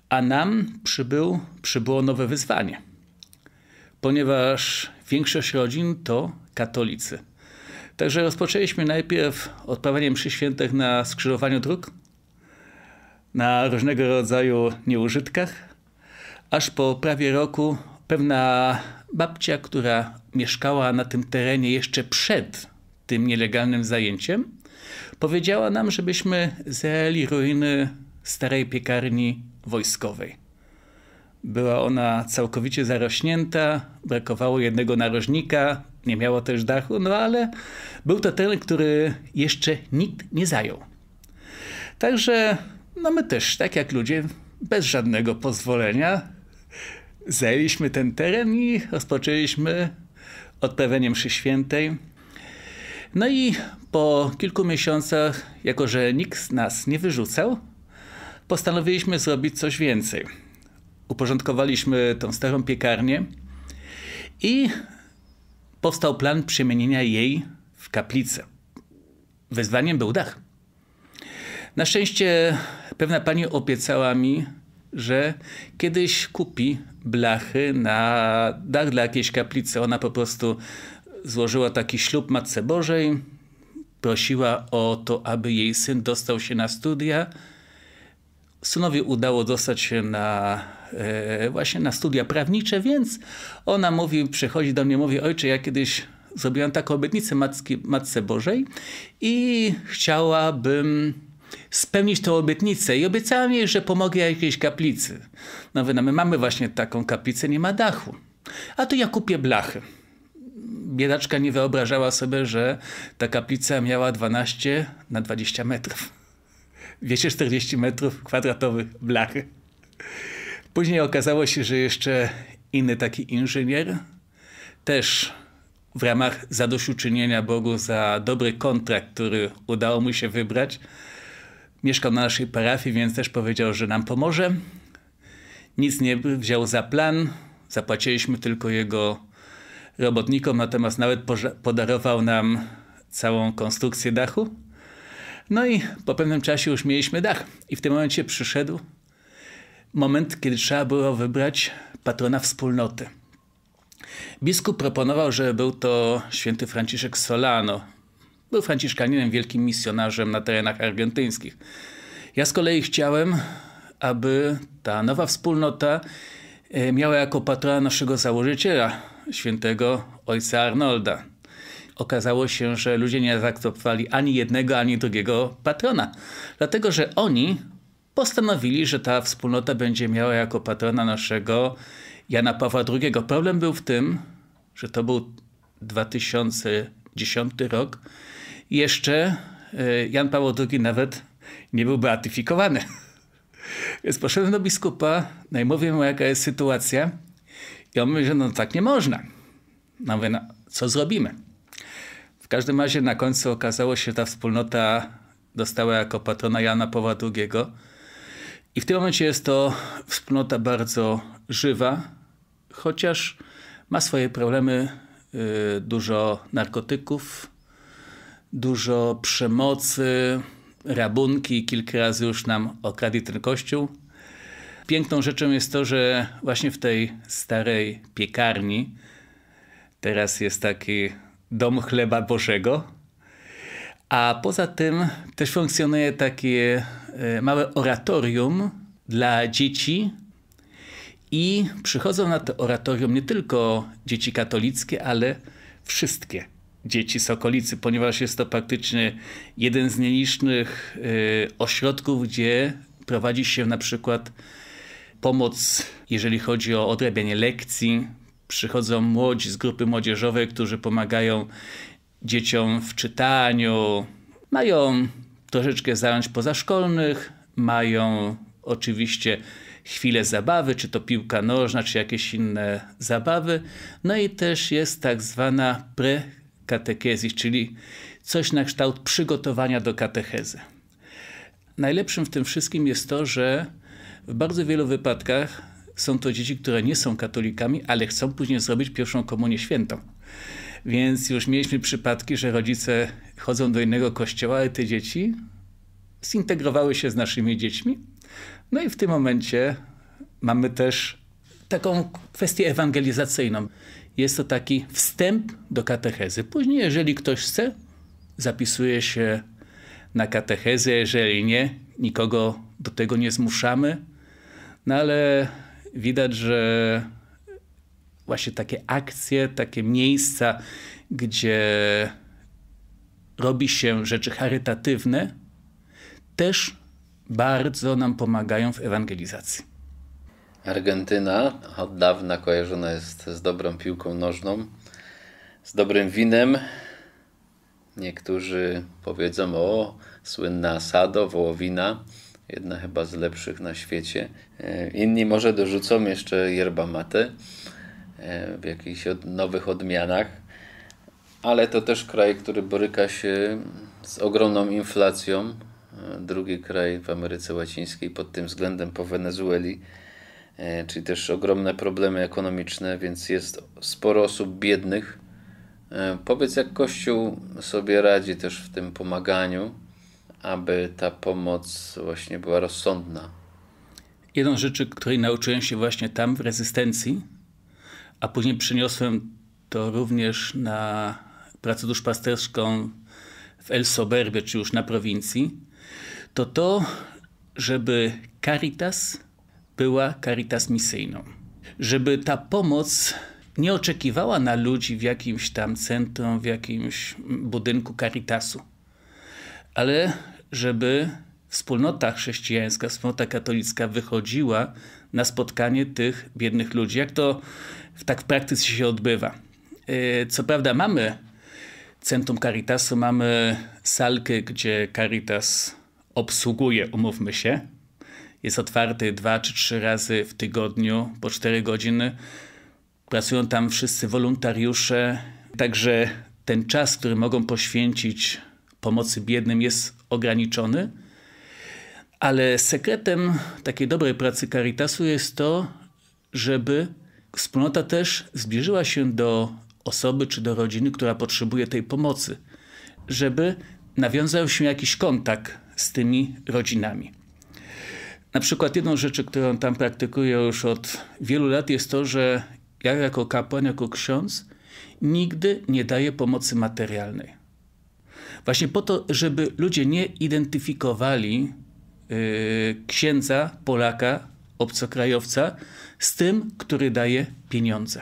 a nam przybył, przybyło nowe wyzwanie, ponieważ większość rodzin to katolicy. Także rozpoczęliśmy najpierw odprawianie mszy świętych na skrzyżowaniu dróg, na różnego rodzaju nieużytkach, aż po prawie roku pewna babcia, która mieszkała na tym terenie jeszcze przed tym nielegalnym zajęciem, powiedziała nam, żebyśmy zajęli ruiny starej piekarni wojskowej. Była ona całkowicie zarośnięta, brakowało jednego narożnika, nie miała też dachu, no ale był to teren, który jeszcze nikt nie zajął. Także no my też, tak jak ludzie, bez żadnego pozwolenia zajęliśmy ten teren i rozpoczęliśmy odprawianie mszy świętej. No i po kilku miesiącach, jako że nikt nas nie wyrzucał, postanowiliśmy zrobić coś więcej. Uporządkowaliśmy tą starą piekarnię i powstał plan przemienienia jej w kaplicę. Wyzwaniem był dach. Na szczęście pewna pani obiecała mi, że kiedyś kupi blachy na dach dla jakiejś kaplicy. Ona po prostu złożyła taki ślub Matce Bożej, prosiła o to, aby jej syn dostał się na studia. Synowi udało dostać się na e, właśnie na studia prawnicze, więc ona mówi, przychodzi do mnie, mówi, ojcze, ja kiedyś zrobiłam taką obietnicę Matki, Matce Bożej i chciałabym spełnić tę obietnicę i obiecałem jej, że pomogę jakiejś kaplicy. No, no my mamy właśnie taką kaplicę, nie ma dachu. A to ja kupię blachy. Biedaczka nie wyobrażała sobie, że ta kaplica miała 12 na 20 metrów. Wiecie, 40 metrów kwadratowych blachy. Później okazało się, że jeszcze inny taki inżynier też w ramach zadośćuczynienia Bogu za dobry kontrakt, który udało mu się wybrać, mieszkał na naszej parafii, więc też powiedział, że nam pomoże. Nic nie wziął za plan, zapłaciliśmy tylko jego robotnikom, natomiast nawet podarował nam całą konstrukcję dachu. No i po pewnym czasie już mieliśmy dach. I w tym momencie przyszedł moment, kiedy trzeba było wybrać patrona wspólnoty. Biskup proponował, że był to święty Franciszek Solano, był franciszkaninem, wielkim misjonarzem na terenach argentyńskich. Ja z kolei chciałem, aby ta nowa wspólnota e, miała jako patrona naszego założyciela, świętego ojca Arnolda. Okazało się, że ludzie nie zaakceptowali ani jednego, ani drugiego patrona, dlatego że oni postanowili, że ta wspólnota będzie miała jako patrona naszego Jana Pawła II. Problem był w tym, że to był 2010 rok jeszcze e, Jan Paweł II nawet nie był beatyfikowany. Więc poszedłem do biskupa, no i mówię mu, jaka jest sytuacja. I on mówi, że no tak nie można. No mówię, no co zrobimy? W każdym razie na końcu okazało się, że ta wspólnota dostała jako patrona Jana Pawła II. I w tym momencie jest to wspólnota bardzo żywa, chociaż ma swoje problemy, yy, dużo narkotyków, dużo przemocy, rabunki. Kilka razy już nam okradli ten kościół. Piękną rzeczą jest to, że właśnie w tej starej piekarni teraz jest taki dom chleba Bożego. A poza tym też funkcjonuje takie e, małe oratorium dla dzieci. I przychodzą na to oratorium nie tylko dzieci katolickie, ale wszystkie dzieci z okolicy, ponieważ jest to praktycznie jeden z nielicznych y, ośrodków, gdzie prowadzi się na przykład pomoc, jeżeli chodzi o odrabianie lekcji. Przychodzą młodzi z grupy młodzieżowej, którzy pomagają dzieciom w czytaniu, mają troszeczkę zajęć pozaszkolnych, mają oczywiście chwilę zabawy, czy to piłka nożna, czy jakieś inne zabawy. No i też jest tak zwana pre katechezis, czyli coś na kształt przygotowania do katechezy. Najlepszym w tym wszystkim jest to, że w bardzo wielu wypadkach są to dzieci, które nie są katolikami, ale chcą później zrobić pierwszą komunię świętą. Więc już mieliśmy przypadki, że rodzice chodzą do innego kościoła, ale te dzieci zintegrowały się z naszymi dziećmi. No i w tym momencie mamy też taką kwestię ewangelizacyjną. Jest to taki wstęp do katechezy. Później, jeżeli ktoś chce, zapisuje się na katechezę, jeżeli nie, nikogo do tego nie zmuszamy. No ale widać, że właśnie takie akcje, takie miejsca, gdzie robi się rzeczy charytatywne, też bardzo nam pomagają w ewangelizacji. Argentyna od dawna kojarzona jest z dobrą piłką nożną, z dobrym winem. Niektórzy powiedzą o słynna sado, wołowina, jedna chyba z lepszych na świecie. E, inni może dorzucą jeszcze yerba mate e, w jakichś nowych odmianach, ale to też kraj, który boryka się z ogromną inflacją. E, drugi kraj w Ameryce Łacińskiej pod tym względem po Wenezueli E, czyli też ogromne problemy ekonomiczne, więc jest sporo osób biednych. E, powiedz, jak Kościół sobie radzi też w tym pomaganiu, aby ta pomoc właśnie była rozsądna. Jedną rzeczy, której nauczyłem się właśnie tam w rezystencji, a później przyniosłem to również na pracę duszpasterską w El Soberbie, czy już na prowincji, to to, żeby Caritas była karitas misyjną. Żeby ta pomoc nie oczekiwała na ludzi w jakimś tam centrum, w jakimś budynku Caritasu, ale żeby wspólnota chrześcijańska, wspólnota katolicka wychodziła na spotkanie tych biednych ludzi. Jak to w tak w praktyce się odbywa? E, co prawda mamy centrum Caritasu, mamy salkę, gdzie Caritas obsługuje, umówmy się, jest otwarty dwa czy trzy razy w tygodniu po cztery godziny. Pracują tam wszyscy wolontariusze, także ten czas, który mogą poświęcić pomocy biednym jest ograniczony. Ale sekretem takiej dobrej pracy Caritasu jest to, żeby wspólnota też zbliżyła się do osoby czy do rodziny, która potrzebuje tej pomocy, żeby nawiązał się jakiś kontakt z tymi rodzinami. Na przykład jedną rzeczy, którą tam praktykuję już od wielu lat jest to, że ja jako kapłan, jako ksiądz nigdy nie daję pomocy materialnej. Właśnie po to, żeby ludzie nie identyfikowali yy, księdza, Polaka, obcokrajowca z tym, który daje pieniądze.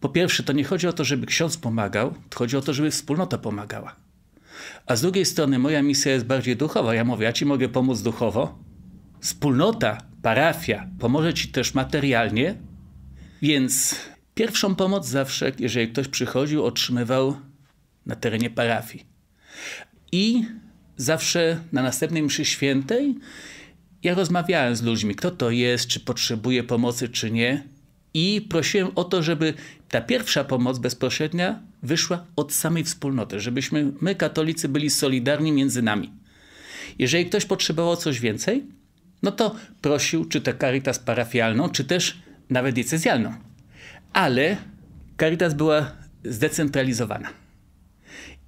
Po pierwsze, to nie chodzi o to, żeby ksiądz pomagał, chodzi o to, żeby wspólnota pomagała. A z drugiej strony moja misja jest bardziej duchowa. Ja mówię, ja ci mogę pomóc duchowo, Wspólnota, parafia pomoże ci też materialnie, więc pierwszą pomoc zawsze, jeżeli ktoś przychodził, otrzymywał na terenie parafii. I zawsze na następnej mszy świętej ja rozmawiałem z ludźmi, kto to jest, czy potrzebuje pomocy, czy nie. I prosiłem o to, żeby ta pierwsza pomoc bezpośrednia wyszła od samej wspólnoty, żebyśmy my, katolicy, byli solidarni między nami. Jeżeli ktoś potrzebował coś więcej, no to prosił czy to karitas parafialną, czy też nawet diecezjalną. Ale karitas była zdecentralizowana.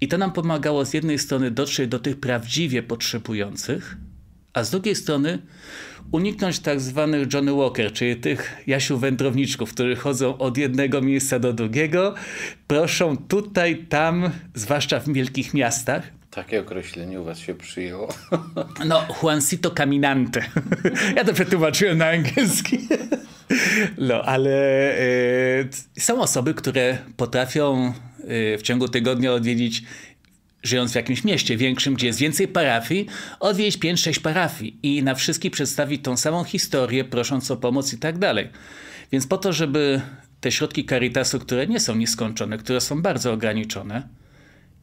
I to nam pomagało z jednej strony dotrzeć do tych prawdziwie potrzebujących, a z drugiej strony uniknąć tak zwanych Johnny Walker, czyli tych Jasiu wędrowniczków, którzy chodzą od jednego miejsca do drugiego, proszą tutaj, tam, zwłaszcza w wielkich miastach, takie określenie u was się przyjęło. No, Juancito Caminante. Ja to przetłumaczyłem na angielski. No, ale y, są osoby, które potrafią y, w ciągu tygodnia odwiedzić żyjąc w jakimś mieście większym, gdzie jest więcej parafii, odwiedzić 5-6 parafii i na wszystkich przedstawić tą samą historię, prosząc o pomoc i tak dalej. Więc po to, żeby te środki Caritasu, które nie są nieskończone, które są bardzo ograniczone,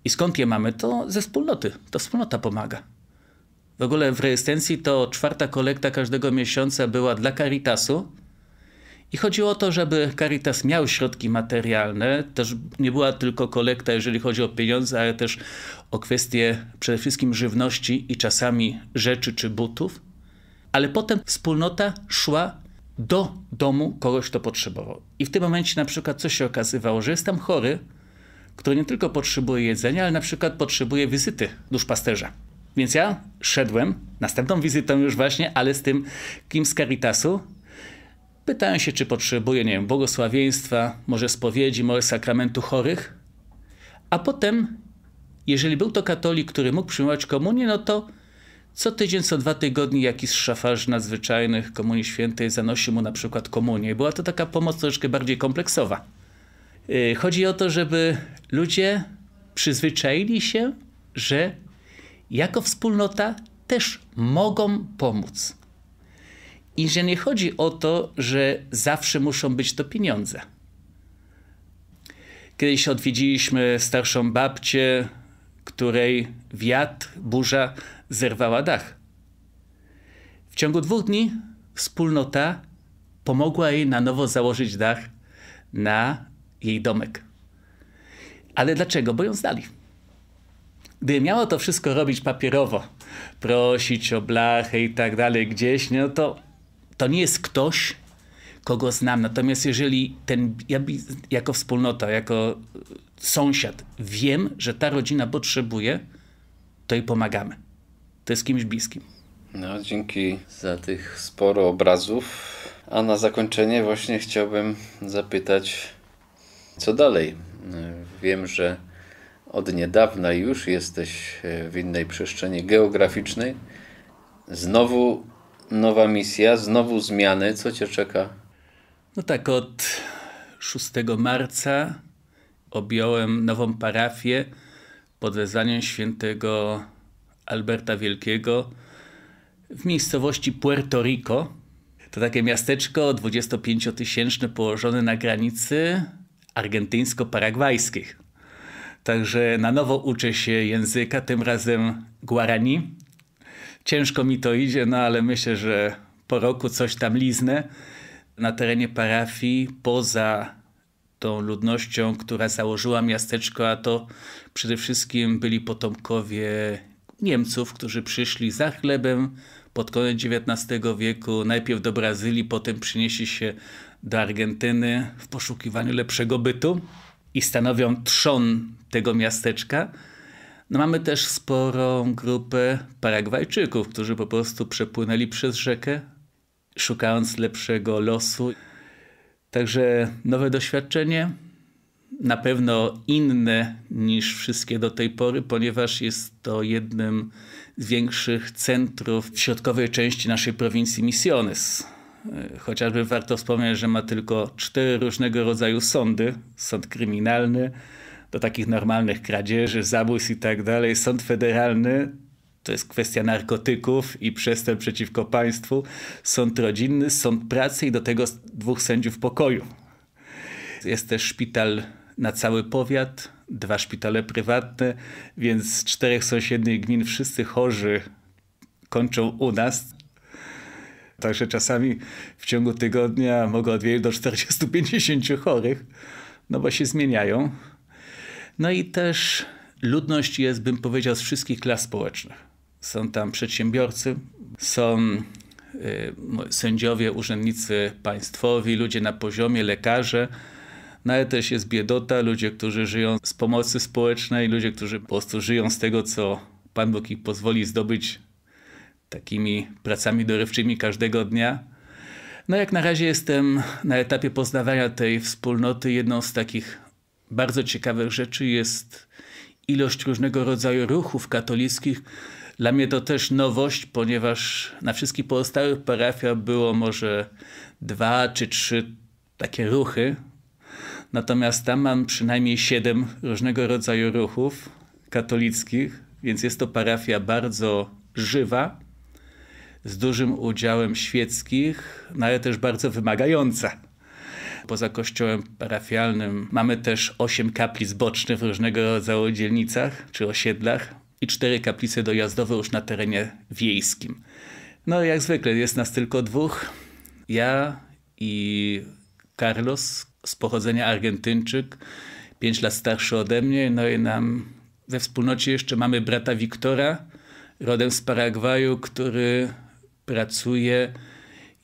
i skąd je mamy? To ze wspólnoty. To wspólnota pomaga. W ogóle w rejestencji to czwarta kolekta każdego miesiąca była dla Caritasu. I chodziło o to, żeby Caritas miał środki materialne. Też nie była tylko kolekta, jeżeli chodzi o pieniądze, ale też o kwestie przede wszystkim żywności i czasami rzeczy czy butów. Ale potem wspólnota szła do domu kogoś, kto potrzebował. I w tym momencie na przykład co się okazywało, że jest tam chory, który nie tylko potrzebuje jedzenia, ale na przykład potrzebuje wizyty duszpasterza. Więc ja szedłem, następną wizytą już właśnie, ale z tym kim z Caritasu. Pytałem się, czy potrzebuje, nie wiem, błogosławieństwa, może spowiedzi, może sakramentu chorych. A potem, jeżeli był to katolik, który mógł przyjmować komunię, no to co tydzień, co dwa tygodnie jakiś szafarz nadzwyczajnych Komunii Świętej zanosi mu na przykład komunię. Była to taka pomoc troszkę bardziej kompleksowa. Y, chodzi o to, żeby ludzie przyzwyczaili się, że jako wspólnota też mogą pomóc. I że nie chodzi o to, że zawsze muszą być to pieniądze. Kiedyś odwiedziliśmy starszą babcię, której wiatr, burza zerwała dach. W ciągu dwóch dni wspólnota pomogła jej na nowo założyć dach na jej domek. Ale dlaczego? Bo ją zdali. Gdy miało to wszystko robić papierowo, prosić o blachę i tak dalej gdzieś, no to to nie jest ktoś, kogo znam. Natomiast jeżeli ten, ja jako wspólnota, jako sąsiad wiem, że ta rodzina potrzebuje, to jej pomagamy. To jest kimś bliskim. No, dzięki za tych sporo obrazów. A na zakończenie właśnie chciałbym zapytać co dalej? Wiem, że od niedawna już jesteś e, w innej przestrzeni geograficznej. Znowu nowa misja, znowu zmiany. Co cię czeka? No tak, od 6 marca objąłem nową parafię pod wezwaniem świętego Alberta Wielkiego w miejscowości Puerto Rico. To takie miasteczko 25-tysięczne położone na granicy argentyńsko-paragwajskich. Także na nowo uczę się języka, tym razem guarani. Ciężko mi to idzie, no ale myślę, że po roku coś tam liznę. Na terenie parafii, poza tą ludnością, która założyła miasteczko, a to przede wszystkim byli potomkowie Niemców, którzy przyszli za chlebem pod koniec XIX wieku, najpierw do Brazylii, potem przynieśli się do Argentyny w poszukiwaniu lepszego bytu i stanowią trzon tego miasteczka. No mamy też sporą grupę Paragwajczyków, którzy po prostu przepłynęli przez rzekę, szukając lepszego losu. Także nowe doświadczenie, na pewno inne niż wszystkie do tej pory, ponieważ jest to jednym z większych centrów w środkowej części naszej prowincji Misiones. E, chociażby warto wspomnieć, że ma tylko cztery różnego rodzaju sądy. Sąd kryminalny do takich normalnych kradzieży, zabójstw i tak dalej. Sąd federalny to jest kwestia narkotyków i przestępstw przeciwko państwu. Sąd rodzinny, sąd pracy i do tego dwóch sędziów pokoju. Jest też szpital na cały powiat, dwa szpitale prywatne, więc z czterech sąsiednich gmin wszyscy chorzy kończą u nas. Także czasami w ciągu tygodnia mogę odwiedzić do 40-50 chorych, no bo się zmieniają. No i też ludność jest, bym powiedział, z wszystkich klas społecznych. Są tam przedsiębiorcy, są y, sędziowie, urzędnicy państwowi, ludzie na poziomie, lekarze, no ale też jest biedota, ludzie, którzy żyją z pomocy społecznej, ludzie, którzy po prostu żyją z tego, co Pan Bóg ich pozwoli zdobyć takimi pracami dorywczymi każdego dnia. No jak na razie jestem na etapie poznawania tej wspólnoty. Jedną z takich bardzo ciekawych rzeczy jest ilość różnego rodzaju ruchów katolickich. Dla mnie to też nowość, ponieważ na wszystkich pozostałych parafiach było może dwa czy trzy takie ruchy. Natomiast tam mam przynajmniej siedem różnego rodzaju ruchów katolickich, więc jest to parafia bardzo żywa z dużym udziałem świeckich, no ale też bardzo wymagająca. Poza kościołem parafialnym mamy też osiem kaplic bocznych w różnego rodzaju dzielnicach czy osiedlach i cztery kaplice dojazdowe już na terenie wiejskim. No jak zwykle jest nas tylko dwóch. Ja i Carlos z pochodzenia Argentyńczyk, pięć lat starszy ode mnie. No i nam we wspólnocie jeszcze mamy brata Wiktora, rodem z Paragwaju, który pracuje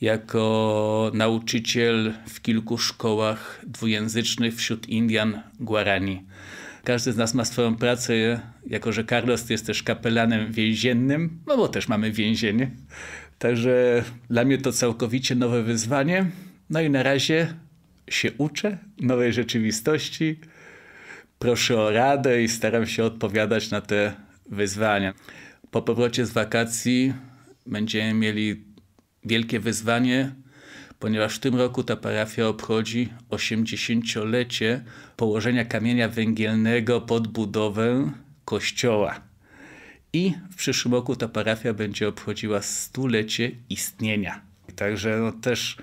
jako nauczyciel w kilku szkołach dwujęzycznych wśród Indian Guarani. Każdy z nas ma swoją pracę, jako że Carlos jest też kapelanem więziennym, no bo też mamy więzienie. Także dla mnie to całkowicie nowe wyzwanie. No i na razie się uczę nowej rzeczywistości. Proszę o radę i staram się odpowiadać na te wyzwania. Po powrocie z wakacji będziemy mieli wielkie wyzwanie, ponieważ w tym roku ta parafia obchodzi 80-lecie położenia kamienia węgielnego pod budowę kościoła. I w przyszłym roku ta parafia będzie obchodziła stulecie istnienia. Także no też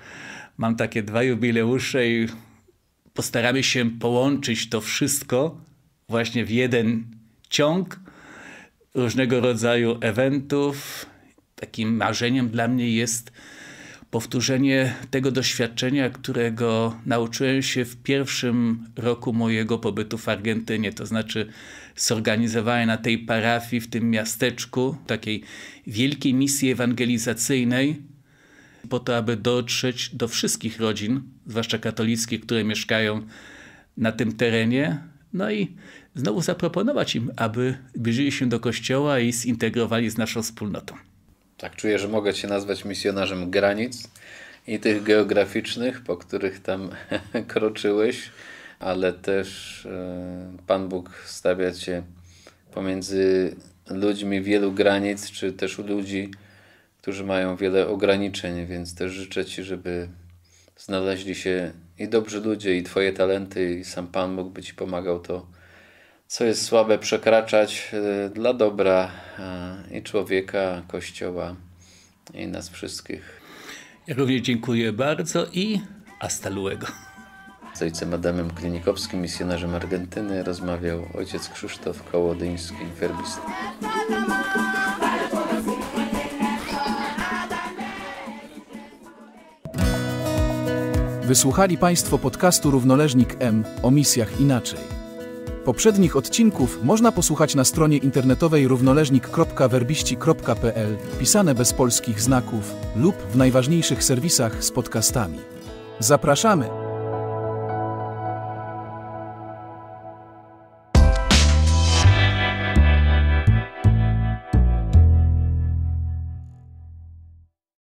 mam takie dwa jubileusze i postaramy się połączyć to wszystko właśnie w jeden ciąg różnego rodzaju eventów, takim marzeniem dla mnie jest powtórzenie tego doświadczenia, którego nauczyłem się w pierwszym roku mojego pobytu w Argentynie. To znaczy, zorganizowałem na tej parafii, w tym miasteczku, takiej wielkiej misji ewangelizacyjnej, po to, aby dotrzeć do wszystkich rodzin, zwłaszcza katolickich, które mieszkają na tym terenie. No i znowu zaproponować im, aby bliżyli się do kościoła i zintegrowali z naszą wspólnotą tak czuję, że mogę Cię nazwać misjonarzem granic i tych geograficznych, po których tam kroczyłeś, ale też e, Pan Bóg stawia Cię pomiędzy ludźmi wielu granic, czy też ludzi, którzy mają wiele ograniczeń, więc też życzę Ci, żeby znaleźli się i dobrzy ludzie, i Twoje talenty, i sam Pan mógłby Ci pomagał to co jest słabe, przekraczać y, dla dobra y, i człowieka, Kościoła i nas wszystkich. Ja również dziękuję bardzo i hasta luego. Z ojcem Adamem Klinikowskim, misjonarzem Argentyny, rozmawiał ojciec Krzysztof Kołodyński, werbista. Wysłuchali Państwo podcastu Równoleżnik M o misjach inaczej. Poprzednich odcinków można posłuchać na stronie internetowej równoleżnik.werbiści.pl, pisane bez polskich znaków lub w najważniejszych serwisach z podcastami. Zapraszamy!